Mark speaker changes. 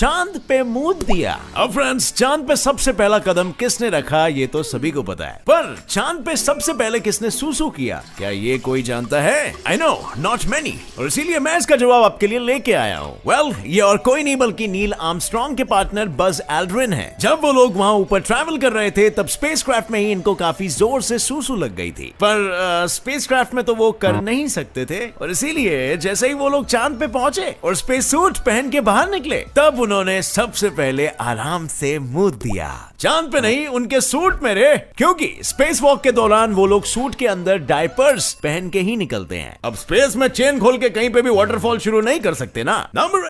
Speaker 1: चांद पे मूद दिया अब फ्रेंड्स चांद पे सबसे पहला कदम किसने रखा ये तो सभी को पता है पर चांद पे सबसे पहले किसने सुसु किया क्या ये कोई जानता है आई नो नॉट मैनी और इसीलिए मैं इसका जवाब आपके लिए लेके आया हूँ वेल well, ये और कोई नहीं बल्कि नील आर्मस्ट्रॉन्ग के पार्टनर बज एल्ड्रिन है जब वो लोग वहाँ ऊपर ट्रेवल कर रहे थे तब स्पेस में ही इनको काफी जोर से सुसु लग गई थी पर स्पेस uh, में तो वो कर नहीं सकते थे और इसीलिए जैसे ही वो लोग चांद पे पहुंचे और स्पेस सूट पहन के बाहर निकले तब उन्होंने सबसे पहले आराम से मुंह दिया चांद पे नहीं उनके सूट में रे क्योंकि स्पेस वॉक के दौरान वो लोग सूट के अंदर डायपर्स पहन के ही निकलते हैं अब स्पेस में चेन खोल के कहीं पे भी वाटरफॉल शुरू नहीं कर सकते ना नंबर